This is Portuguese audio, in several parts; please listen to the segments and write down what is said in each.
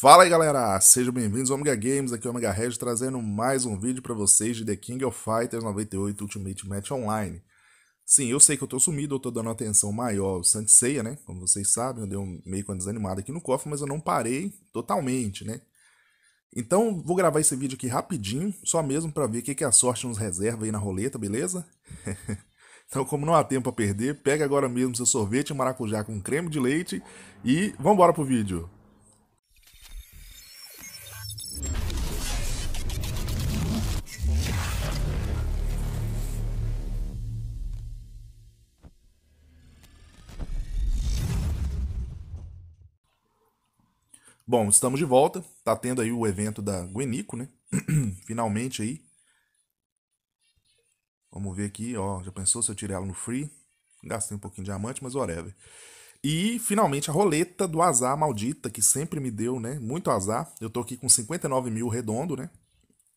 Fala aí galera, sejam bem-vindos ao Omega Games, aqui é o Omega Red trazendo mais um vídeo para vocês de The King of Fighters 98 Ultimate Match Online. Sim, eu sei que eu tô sumido, eu tô dando atenção maior ao Santiceia, né? Como vocês sabem, eu dei um meio com desanimada aqui no cofre, mas eu não parei totalmente, né? Então, vou gravar esse vídeo aqui rapidinho, só mesmo para ver o que, que a sorte nos reserva aí na roleta, beleza? Então, como não há tempo a perder, pega agora mesmo seu sorvete maracujá com creme de leite e vambora pro vídeo. Bom, estamos de volta. Tá tendo aí o evento da Guenico, né? Finalmente aí. Vamos ver aqui, ó. Já pensou se eu tirei ela no free? Gastei um pouquinho de diamante, mas whatever. E finalmente a roleta do azar maldita, que sempre me deu, né? Muito azar. Eu tô aqui com 59 mil redondo, né?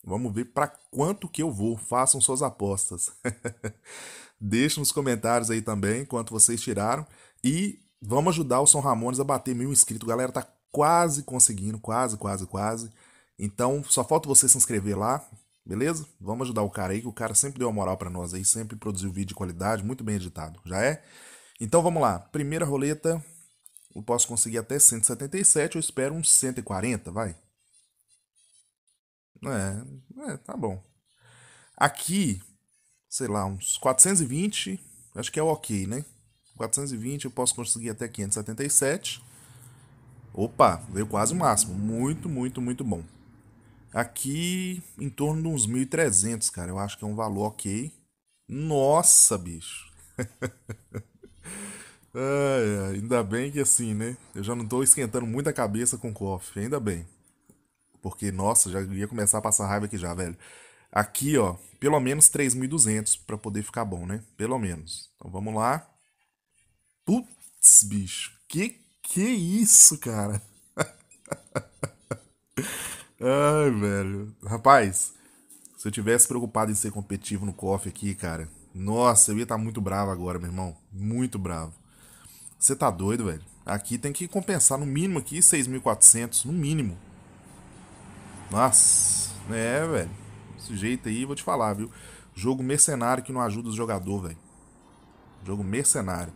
Vamos ver para quanto que eu vou. Façam suas apostas. Deixe nos comentários aí também quanto vocês tiraram. E vamos ajudar o São Ramones a bater mil inscritos. Galera, tá quase conseguindo, quase, quase, quase. Então, só falta você se inscrever lá, beleza? Vamos ajudar o cara aí, que o cara sempre deu uma moral para nós aí, sempre produziu vídeo de qualidade, muito bem editado, já é? Então vamos lá, primeira roleta, eu posso conseguir até 177, eu espero uns 140, vai. É, é tá bom. Aqui, sei lá, uns 420, acho que é ok, né? 420 eu posso conseguir até 577. Opa, veio quase o máximo. Muito, muito, muito bom. Aqui em torno de uns 1.300, cara. Eu acho que é um valor ok. Nossa, bicho. ai, ainda bem que assim, né? Eu já não tô esquentando muita cabeça com coffee. Ainda bem. Porque, nossa, já ia começar a passar raiva aqui já, velho. Aqui, ó, pelo menos 3.200 para poder ficar bom, né? Pelo menos. Então vamos lá. Putz, bicho. Que que isso, cara? Ai, velho. Rapaz, se eu tivesse preocupado em ser competitivo no KOF aqui, cara, nossa, eu ia estar tá muito bravo agora, meu irmão. Muito bravo. Você tá doido, velho? Aqui tem que compensar no mínimo aqui 6.400, no mínimo. Nossa, é, velho. Desse jeito aí, vou te falar, viu? Jogo mercenário que não ajuda o jogador, velho. Jogo mercenário.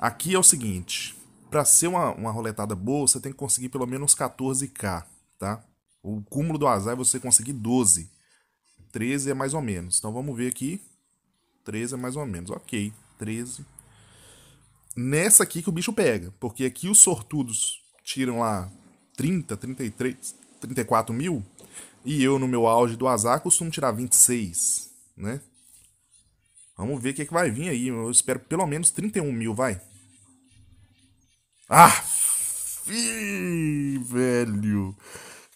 Aqui é o seguinte, para ser uma, uma roletada boa, você tem que conseguir pelo menos 14k, tá? O cúmulo do azar é você conseguir 12. 13 é mais ou menos. Então vamos ver aqui. 13 é mais ou menos. Ok, 13. Nessa aqui que o bicho pega. Porque aqui os sortudos tiram lá 30, 33, 34 mil. E eu, no meu auge do azar, costumo tirar 26, né? Vamos ver o que, é que vai vir aí. Eu espero pelo menos 31 mil, vai. Ah, velho.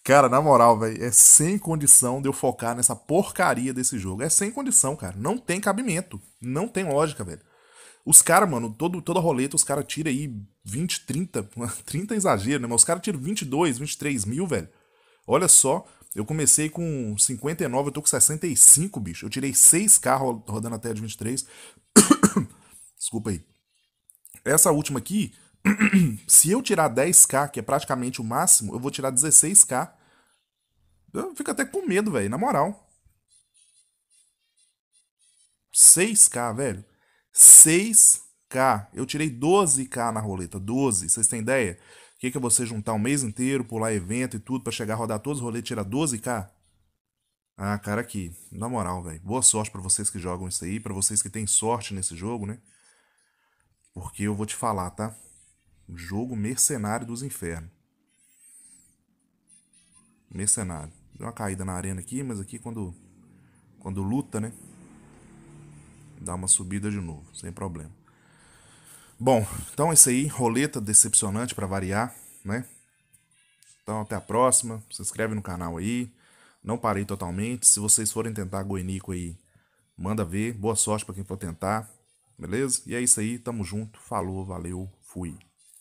Cara, na moral, velho, é sem condição de eu focar nessa porcaria desse jogo. É sem condição, cara. Não tem cabimento. Não tem lógica, velho. Os caras, mano, todo, toda roleta, os caras tiram aí 20, 30. 30 é exagero, né? Mas os caras tiram 22, 23 mil, velho. Olha só, eu comecei com 59, eu tô com 65, bicho. Eu tirei 6 carros rodando até de 23. Desculpa aí. Essa última aqui, se eu tirar 10k, que é praticamente o máximo, eu vou tirar 16k. Eu fico até com medo, velho, na moral. 6k, velho. 6k. Eu tirei 12k na roleta, 12. Vocês têm ideia? O que, que é você juntar um mês inteiro, pular evento e tudo para chegar a rodar todos os rolês e tirar 12k? Ah, cara, aqui, na moral, velho. Boa sorte para vocês que jogam isso aí, para vocês que têm sorte nesse jogo, né? Porque eu vou te falar, tá? jogo mercenário dos infernos. Mercenário. Deu uma caída na arena aqui, mas aqui quando, quando luta, né? Dá uma subida de novo, sem problema. Bom, então é isso aí. Roleta decepcionante para variar, né? Então até a próxima. Se inscreve no canal aí. Não parei totalmente. Se vocês forem tentar Goenico aí, manda ver. Boa sorte para quem for tentar. Beleza? E é isso aí. Tamo junto. Falou, valeu, fui.